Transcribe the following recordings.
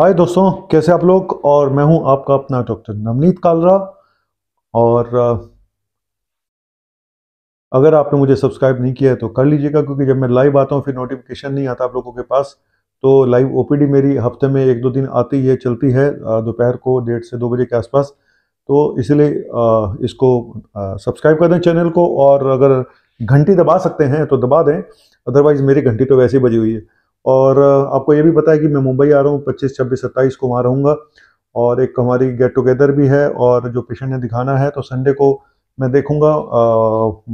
हाय दोस्तों कैसे आप लोग और मैं हूं आपका अपना डॉक्टर नवनीत कालरा और अगर आपने मुझे सब्सक्राइब नहीं किया है तो कर लीजिएगा क्योंकि जब मैं लाइव आता हूं फिर नोटिफिकेशन नहीं आता आप लोगों के पास तो लाइव ओपीडी मेरी हफ्ते में एक दो दिन आती है चलती है दोपहर को डेढ़ से दो बजे के आसपास तो इसीलिए इसको सब्सक्राइब कर दें चैनल को और अगर घंटी दबा सकते हैं तो दबा दें अदरवाइज़ मेरी घंटी तो वैसे ही बजी हुई है और आपको ये भी पता है कि मैं मुंबई आ रहा हूँ पच्चीस छब्बीस सत्ताईस को वहाँ रहूँगा और एक हमारी गेट टुगेदर भी है और जो पेशेंट ने दिखाना है तो संडे को मैं देखूँगा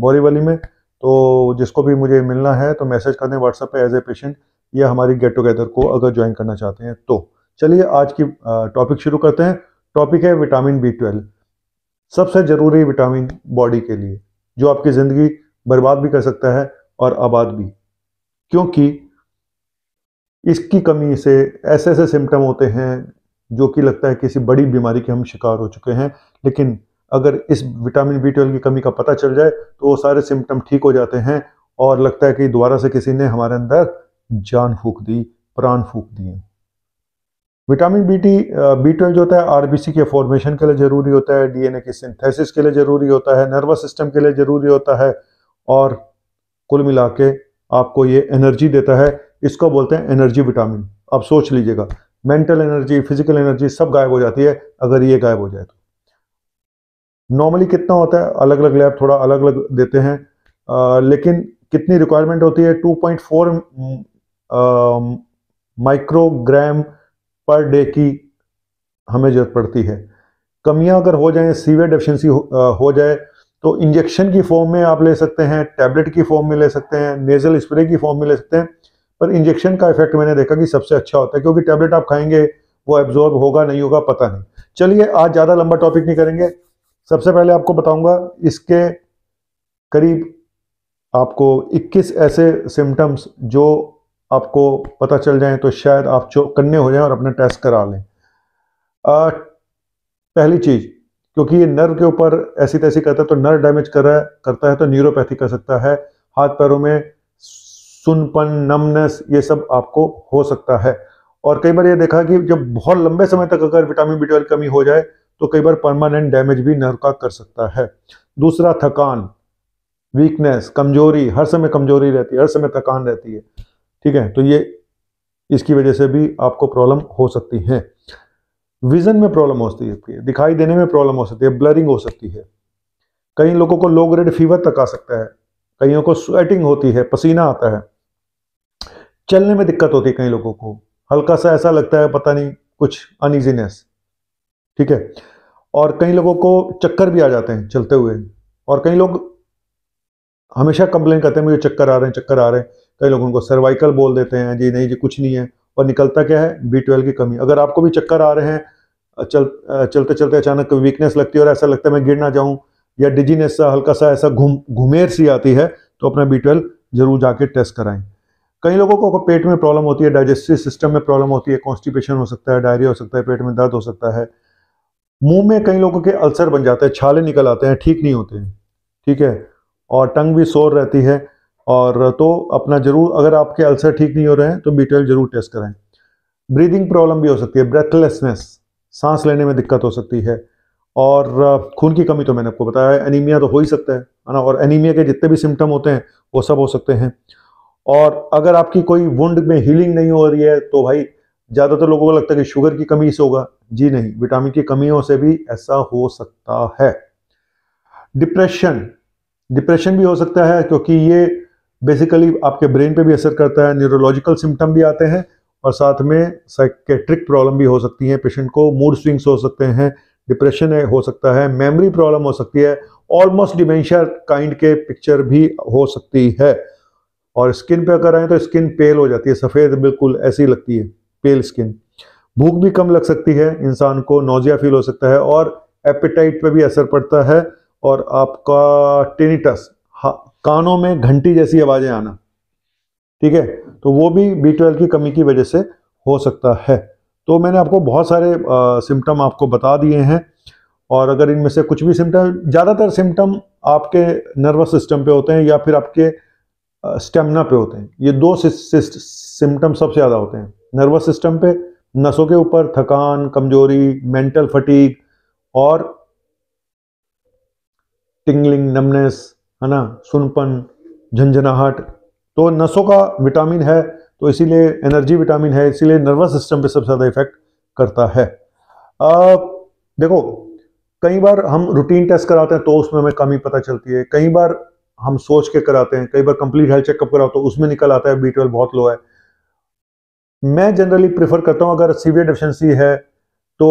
बोरीवली में तो जिसको भी मुझे मिलना है तो मैसेज कर दें व्हाट्सएप पे एज ए पेशेंट या हमारी गेट टुगेदर को अगर ज्वाइन करना चाहते हैं तो चलिए आज की टॉपिक शुरू करते हैं टॉपिक है विटामिन बी ट्वेल्व सबसे ज़रूरी विटामिन बॉडी के लिए जो आपकी ज़िंदगी बर्बाद भी कर सकता है और आबाद भी क्योंकि इसकी कमी से ऐसे ऐसे सिम्टम होते हैं जो कि लगता है किसी बड़ी बीमारी के हम शिकार हो चुके हैं लेकिन अगर इस विटामिन बी ट्वेल्व की कमी का पता चल जाए तो वो सारे सिम्टम ठीक हो जाते हैं और लगता है कि दोबारा से किसी ने हमारे अंदर जान फूक दी प्राण फूक दिए vitamin B T B twelve जो होता है आरबीसी के फॉर्मेशन के लिए ज़रूरी होता है डीएनए की सिंथेसिस के लिए ज़रूरी होता है नर्वस सिस्टम के लिए ज़रूरी होता है और कुल मिला के आपको ये एनर्जी देता है इसको बोलते हैं एनर्जी विटामिन आप सोच लीजिएगा मेंटल एनर्जी फिजिकल एनर्जी सब गायब हो जाती है अगर ये गायब हो जाए तो नॉर्मली कितना होता है अलग अलग लैब थोड़ा अलग अलग देते हैं आ, लेकिन कितनी रिक्वायरमेंट होती है 2.4 माइक्रोग्राम पर डे की हमें जरूरत पड़ती है कमियां अगर हो जाए सीवियर डेफिशिएंसी हो, हो जाए तो इंजेक्शन की फॉर्म में आप ले सकते हैं टैबलेट की फॉर्म में ले सकते हैं नेजल स्प्रे की फॉर्म में ले सकते हैं पर इंजेक्शन का इफेक्ट मैंने देखा कि सबसे अच्छा होता है क्योंकि टैबलेट आप खाएंगे वो एब्जॉर्ब होगा नहीं होगा पता नहीं चलिए आज ज़्यादा लंबा टॉपिक नहीं करेंगे सबसे पहले आपको बताऊंगा इसके करीब आपको 21 ऐसे सिम्टम्स जो आपको पता चल जाएं तो शायद आप चौकन्ने हो जाएं और अपना टेस्ट करा लें आ, पहली चीज़ क्योंकि ये नर्व के ऊपर ऐसी तैसी करता है तो नर्व डैमेज कर रहा है करता है तो न्यूरोपैथी कर सकता है हाथ पैरों में सुनपन नमनेस ये सब आपको हो सकता है और कई बार ये देखा कि जब बहुत लंबे समय तक अगर विटामिन बी ट्वेल्व कमी हो जाए तो कई बार परमानेंट डैमेज भी नर का कर सकता है दूसरा थकान वीकनेस कमजोरी हर समय कमजोरी रहती है हर समय थकान रहती है ठीक है तो ये इसकी वजह से भी आपको प्रॉब्लम हो सकती है विजन में प्रॉब्लम हो सकती है दिखाई देने में प्रॉब्लम हो सकती है ब्लरिंग हो सकती है कई लोगों को लो ग्रेड फीवर तक आ सकता है कईयों को स्वेटिंग होती है पसीना आता है चलने में दिक्कत होती है कई लोगों को हल्का सा ऐसा लगता है पता नहीं कुछ अनइजीनेस ठीक है और कई लोगों को चक्कर भी आ जाते हैं चलते हुए और कई लोग हमेशा कंप्लेन करते हैं मुझे चक्कर आ रहे हैं चक्कर आ रहे हैं कई लोग उनको सर्वाइकल बोल देते हैं जी नहीं जी कुछ नहीं है और निकलता क्या है बी ट्वेल्व की कमी अगर आपको भी चक्कर आ रहे हैं चल चलते चलते अचानक वीकनेस लगती है और ऐसा लगता है मैं गिर ना जाऊं या डिजीनेस सा हल्का सा ऐसा घूम घुमेर सी आती है तो अपना बी ट्वेल्व जरूर जाके टेस्ट कराएं कई लोगों को पेट में प्रॉब्लम होती है डाइजेस्टिव सिस्टम में प्रॉब्लम होती है कॉन्स्टिपेशन हो सकता है डायरिया हो सकता है पेट में दर्द हो सकता है मुंह में कई लोगों के अल्सर बन जाते हैं छाले निकल आते हैं ठीक नहीं होते हैं ठीक है और टंग भी शोर रहती है और तो अपना जरूर अगर आपके अल्सर ठीक नहीं हो रहे हैं तो बी जरूर टेस्ट कराएं ब्रीदिंग प्रॉब्लम भी हो सकती है ब्रेथलेसनेस सांस लेने में दिक्कत हो सकती है और खून की कमी तो मैंने आपको बताया एनीमिया तो हो ही सकता है ना और एनीमिया के जितने भी सिम्टम होते हैं वो सब हो सकते हैं और अगर आपकी कोई वुंड में हीलिंग नहीं हो रही है तो भाई ज़्यादातर लोगों को लगता है कि शुगर की कमी से होगा जी नहीं विटामिन की कमियों से भी ऐसा हो सकता है डिप्रेशन डिप्रेशन भी हो सकता है क्योंकि ये बेसिकली आपके ब्रेन पे भी असर करता है न्यूरोलॉजिकल सिम्टम भी आते हैं और साथ में साइकेट्रिक प्रॉब्लम भी हो सकती है पेशेंट को मूड स्विंग्स हो सकते हैं डिप्रेशन हो सकता है मेमोरी प्रॉब्लम हो सकती है ऑलमोस्ट डिमेंशिया काइंड के पिक्चर भी हो सकती है और स्किन पे अगर आए तो स्किन पेल हो जाती है सफ़ेद बिल्कुल ऐसी लगती है पेल स्किन भूख भी कम लग सकती है इंसान को नोजिया फील हो सकता है और एपेटाइट पे भी असर पड़ता है और आपका टेनिटस कानों में घंटी जैसी आवाज़ें आना ठीक है तो वो भी बी ट्वेल्व की कमी की वजह से हो सकता है तो मैंने आपको बहुत सारे सिम्टम आपको बता दिए हैं और अगर इनमें से कुछ भी सिम्टम ज़्यादातर सिम्टम आपके नर्वस सिस्टम पे होते हैं या फिर आपके स्टेमिना पे होते हैं ये दो सिम्टम सबसे ज़्यादा होते हैं नर्वस सिस्टम पे नसों के ऊपर थकान कमजोरी मेंटल फटीक और टिंगलिंग नमनेस है ना सुनपन झंझनाहट तो नसों का विटामिन है तो इसीलिए एनर्जी विटामिन है इसीलिए नर्वस सिस्टम पे सबसे ज़्यादा इफेक्ट करता है आ, देखो कई बार हम रूटीन टेस्ट कराते हैं तो उसमें हमें कमी पता चलती है कई बार हम सोच के कराते हैं कई बार कंप्लीट हेल्थ चेकअप कराओ तो उसमें निकल आता है बी ट्वेल्व बहुत लो है मैं जनरली प्रेफर करता हूँ अगर सीवियर डिफिशेंसी है तो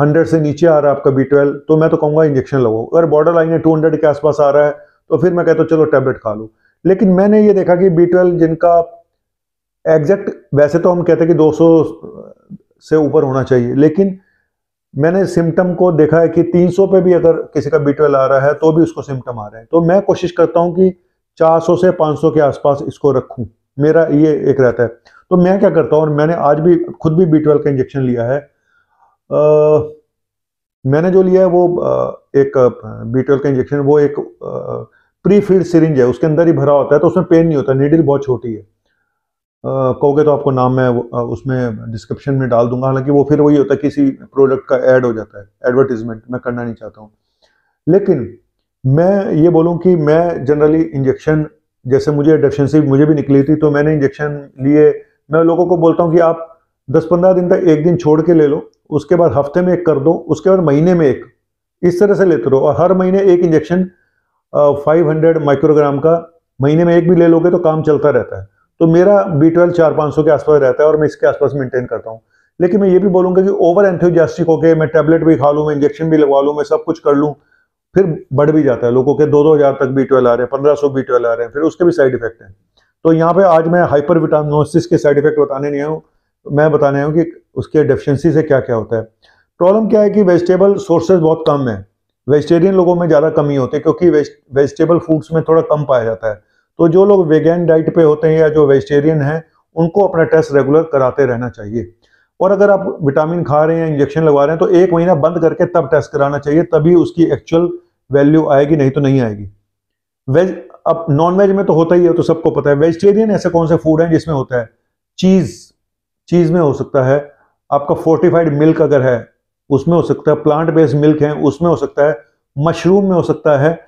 100 से नीचे आ रहा है आपका बी ट्वेल्व तो मैं तो कहूँगा इंजेक्शन लगाओ अगर बॉर्डर लाइन है हंड्रेड के आसपास आ रहा है तो फिर मैं कहता हूँ चलो टैबलेट खा लो लेकिन मैंने ये देखा कि बी ट्वेल्व जिनका एग्जैक्ट वैसे तो हम कहते हैं कि सौ से ऊपर होना चाहिए लेकिन मैंने सिम्टम को देखा है कि 300 पे भी अगर किसी का बी आ रहा है तो भी उसको सिम्टम आ रहा है तो मैं कोशिश करता हूँ कि 400 से 500 के आसपास इसको रखूँ मेरा ये एक रहता है तो मैं क्या करता हूँ और मैंने आज भी खुद भी बी का इंजेक्शन लिया है आ, मैंने जो लिया है वो एक बी का इंजेक्शन वो एक प्री फिल्ड सिरिंज है उसके अंदर ही भरा होता है तो उसमें पेन नहीं होता नीडिल बहुत छोटी है कहोगे तो आपको नाम मैं उसमें डिस्क्रिप्शन में डाल दूंगा हालांकि वो फिर वही होता है किसी प्रोडक्ट का ऐड हो जाता है एडवर्टीजमेंट मैं करना नहीं चाहता हूँ लेकिन मैं ये बोलूँ कि मैं जनरली इंजेक्शन जैसे मुझे डेफिशेंसी मुझे भी निकली थी तो मैंने इंजेक्शन लिए मैं लोगों को बोलता हूँ कि आप दस पंद्रह दिन तक एक दिन छोड़ के ले लो उसके बाद हफ्ते में एक कर दो उसके बाद महीने में एक इस तरह से लेते रहो और हर महीने एक इंजेक्शन हंड्रेड माइक्रोग्राम का महीने में एक भी ले लोगे तो काम चलता रहता है तो मेरा बी ट्वेल्व चार पाँच सौ के आसपास रहता है और मैं इसके आसपास मेंटेन करता हूँ लेकिन मैं ये भी बोलूँगा कि ओवर एंथोजास्टिक होकर मैं टैबलेट भी खा लूँ मैं इंजेक्शन भी लगवा लूँ मैं सब कुछ कर लूँ फिर बढ़ भी जाता है लोगों के दो दो हज़ार तक बी ट्वेल्व आ रहे हैं पंद्रह सौ बी ट्वेल्व आ रहे हैं फिर उसके भी साइड इफेक्ट हैं तो यहाँ पे आज मैं हाइपर विटामिनोसिस के साइड इफेक्ट बताने नहीं आया हूँ मैं बताने आया हूँ कि उसके डेफिशिएंसी से क्या क्या होता है प्रॉब्लम क्या है कि वेजिटेबल सोर्सेज बहुत कम है वेजिटेरियन लोगों में ज़्यादा कमी होती है क्योंकि वेजिटेबल फूड्स में थोड़ा कम पाया जाता है तो जो लोग वेगन डाइट पे होते हैं या जो वेजिटेरियन हैं उनको अपना टेस्ट रेगुलर कराते रहना चाहिए और अगर आप विटामिन खा रहे हैं इंजेक्शन लगवा रहे हैं तो एक महीना बंद करके तब टेस्ट कराना चाहिए तभी उसकी एक्चुअल वैल्यू आएगी नहीं तो नहीं आएगी वेज अब नॉन वेज में तो होता ही है तो सबको पता है वेजिटेरियन ऐसे कौन से फूड हैं जिसमें होता है चीज़ चीज़ में हो सकता है आपका फोर्टिफाइड मिल्क अगर है उसमें हो सकता है प्लांट बेस्ड मिल्क है उसमें हो सकता है मशरूम में हो सकता है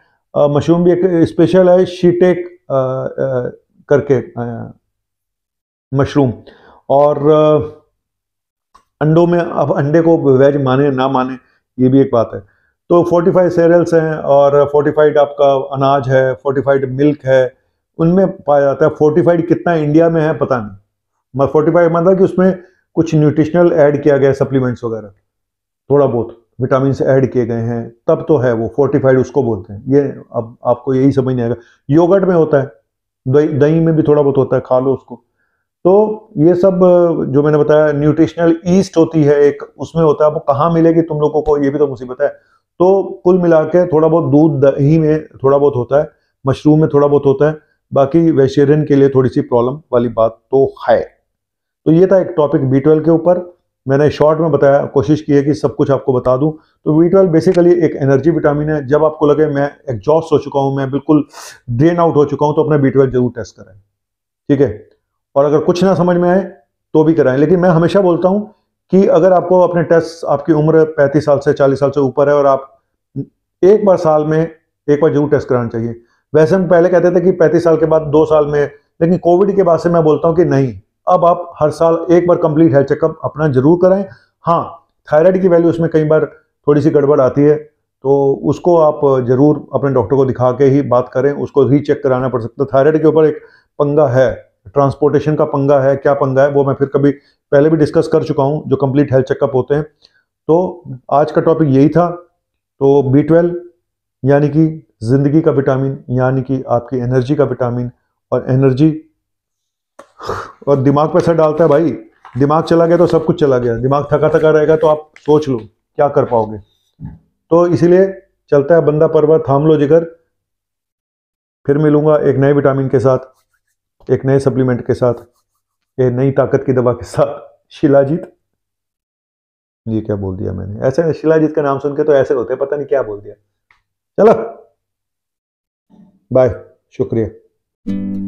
मशरूम भी एक स्पेशल है शीटेक करके मशरूम और अंडों में अब अंडे को वेज माने ना माने ये भी एक बात है तो फोर्टिफाइड सीरियल्स हैं और फोर्टिफाइड आपका अनाज है फोर्टिफाइड मिल्क है उनमें पाया जाता है फोर्टिफाइड कितना इंडिया में है पता नहीं मैं फोर्टिफाइड मतलब कि उसमें कुछ न्यूट्रिशनल ऐड किया गया सप्लीमेंट्स वगैरह थोड़ा बहुत विटामिन ऐड किए गए हैं तब तो है वो फोर्टिफाइड उसको बोलते हैं ये अब आपको यही समझ नहीं आएगा योगर्ट में होता है दही दही में भी थोड़ा बहुत होता है खा लो उसको तो ये सब जो मैंने बताया न्यूट्रिशनल ईस्ट होती है एक उसमें होता है वो कहाँ मिलेगी तुम लोगों को ये भी तो मुसीबत है तो कुल मिला के थोड़ा बहुत दूध दही में थोड़ा बहुत होता है मशरूम में थोड़ा बहुत होता है बाकी वेजिटेरियन के लिए थोड़ी सी प्रॉब्लम वाली बात तो है तो ये था एक टॉपिक बी के ऊपर मैंने शॉर्ट में बताया कोशिश की है कि सब कुछ आपको बता दूं तो वी ट्वेल्व बेसिकली एक एनर्जी विटामिन है जब आपको लगे मैं एग्जॉस्ट हो चुका हूं मैं बिल्कुल ड्रेन आउट हो चुका हूं तो अपना बी ट्वेल्व जरूर टेस्ट कराएं ठीक है और अगर कुछ ना समझ में आए तो भी कराएं लेकिन मैं हमेशा बोलता हूँ कि अगर आपको अपने टेस्ट आपकी उम्र पैंतीस साल से चालीस साल से ऊपर है और आप एक बार साल में एक बार जरूर टेस्ट कराना चाहिए वैसे हम पहले कहते थे कि पैंतीस साल के बाद दो साल में लेकिन कोविड के बाद से मैं बोलता हूँ कि नहीं अब आप हर साल एक बार कंप्लीट हेल्थ चेकअप अपना जरूर कराएं हाँ थायराइड की वैल्यू उसमें कई बार थोड़ी सी गड़बड़ आती है तो उसको आप ज़रूर अपने डॉक्टर को दिखा के ही बात करें उसको ही चेक कराना पड़ सकता है थायराइड के ऊपर एक पंगा है ट्रांसपोर्टेशन का पंगा है क्या पंगा है वो मैं फिर कभी पहले भी डिस्कस कर चुका हूँ जो कंप्लीट हेल्थ चेकअप होते हैं तो आज का टॉपिक यही था तो बी ट्वेल्व यानी कि ज़िंदगी का विटामिन यानी कि आपकी एनर्जी का विटामिन और एनर्जी और दिमाग पे असर डालता है भाई दिमाग चला गया तो सब कुछ चला गया दिमाग थका थका रहेगा तो आप सोच लो क्या कर पाओगे तो इसीलिए चलता है बंदा पर थाम लो जिगर फिर मिलूंगा एक नए विटामिन के साथ एक नए सप्लीमेंट के साथ एक नई ताकत की दवा के साथ शिलाजीत ये क्या बोल दिया मैंने ऐसे शिलाजीत का नाम सुन के तो ऐसे होते पता नहीं क्या बोल दिया चलो बाय शुक्रिया